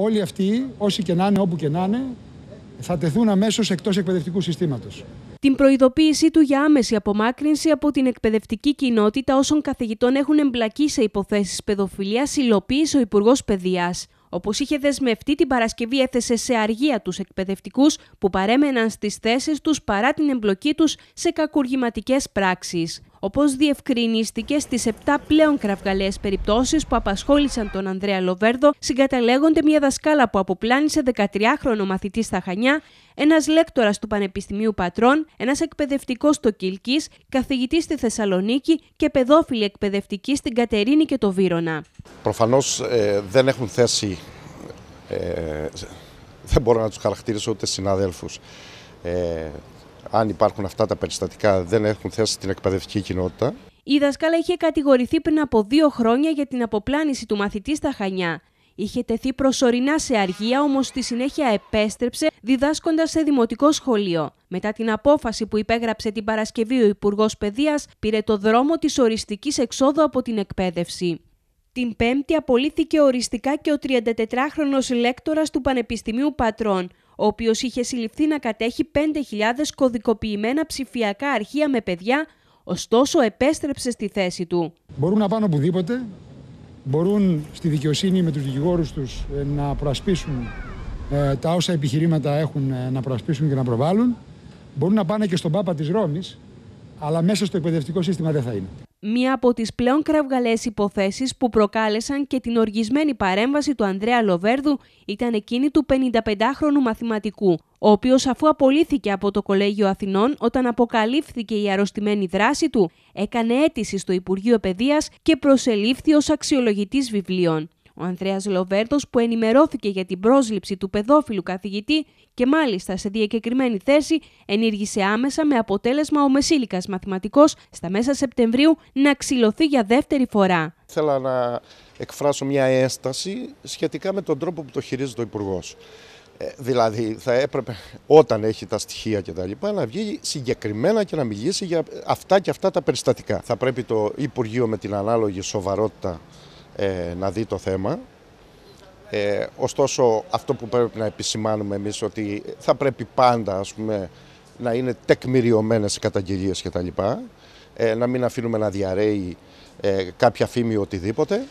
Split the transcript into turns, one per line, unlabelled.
όλοι αυτοί, όσοι και να είναι, όπου και να είναι, θα τεθούν αμέσως εκτός εκπαιδευτικού συστήματος.
Την προειδοποίησή του για άμεση απομάκρυνση από την εκπαιδευτική κοινότητα όσων καθηγητών έχουν εμπλακεί σε υποθέσεις παιδοφιλίας υλοποίησε ο Υπουργός Παιδείας. Όπως είχε δεσμευτεί την Παρασκευή, έθεσε σε αργία τους εκπαιδευτικούς που παρέμεναν στις θέσεις τους παρά την εμπλοκή τους σε κακουργηματικές πράξεις όπως διευκρινίστηκε στις 7 πλέον κραυγαλαίες περιπτώσεις που απασχόλησαν τον Ανδρέα Λοβέρδο, συγκαταλέγονται μια δασκάλα που αποπλάνησε 13χρονο μαθητή στα Χανιά, ένας λέκτορας του Πανεπιστημίου Πατρών, ένας εκπαιδευτικός στο Κιλκής, καθηγητής στη Θεσσαλονίκη και παιδόφιλη εκπαιδευτική στην Κατερίνη και το Βύρονα.
Προφανώς ε, δεν έχουν θέση, ε, δεν μπορώ να τους χαρακτηρίσω ούτε συναδέλφους. Ε, αν υπάρχουν αυτά τα περιστατικά, δεν έχουν θέση στην εκπαιδευτική κοινότητα.
Η δασκάλα είχε κατηγορηθεί πριν από δύο χρόνια για την αποπλάνηση του μαθητή στα Χανιά. Είχε τεθεί προσωρινά σε αργία, όμως στη συνέχεια επέστρεψε διδάσκοντας σε δημοτικό σχολείο. Μετά την απόφαση που υπέγραψε την Παρασκευή ο Υπουργός Παιδείας, πήρε το δρόμο της οριστικής εξόδου από την εκπαίδευση. Την Πέμπτη απολύθηκε οριστικά και ο 34 χρονο λέκτορας του Πανεπιστημίου Πατρών, ο οποίος είχε συλληφθεί να κατέχει 5.000 κωδικοποιημένα ψηφιακά αρχεία με παιδιά, ωστόσο επέστρεψε στη θέση του.
Μπορούν να πάνε οπουδήποτε, μπορούν στη δικαιοσύνη με τους δικηγόρους τους ε, να προασπίσουν ε, τα όσα επιχειρήματα έχουν ε, να προασπίσουν και να προβάλλουν. Μπορούν να πάνε και στον Πάπα της Ρώμης, αλλά μέσα στο εκπαιδευτικό σύστημα δεν θα είναι
μία από τις πλέον κραυγαλές υποθέσεις που προκάλεσαν και την οργισμένη παρέμβαση του Ανδρέα Λοβέρδου ήταν εκείνη του 55χρονου μαθηματικού, ο οποίος αφού απολύθηκε από το Κολέγιο Αθηνών όταν αποκαλύφθηκε η αρρωστημένη δράση του, έκανε αίτηση στο Υπουργείο Παιδείας και προσελήφθη ως αξιολογητής βιβλίων. Ο Ανδρέας Λοβέρτος που ενημερώθηκε για την πρόσληψη του παιδόφιλου καθηγητή και μάλιστα σε διακεκριμένη θέση ενήργησε άμεσα με αποτέλεσμα ο Μεσήλικας μαθηματικός στα μέσα Σεπτεμβρίου να ξυλωθεί για δεύτερη φορά.
Θέλω να εκφράσω μια ένσταση σχετικά με τον τρόπο που το χειρίζεται ο υπουργός. Ε, δηλαδή, θα έπρεπε όταν έχει τα στοιχεία και τα λοιπά να βγει συγκεκριμένα και να μιλήσει για αυτά και αυτά τα περιστατικά. Θα πρέπει το Υπουργείο με την ανάλογη σοβαρότητα ε, να δει το θέμα. Ε, ωστόσο, αυτό που πρέπει να επισημάνουμε εμείς ότι θα πρέπει πάντα ας πούμε, να είναι τεκμηριωμένες οι καταγγελίες κτλ. Ε, να μην αφήνουμε να διαρρέει ε, κάποια φήμη οτιδήποτε.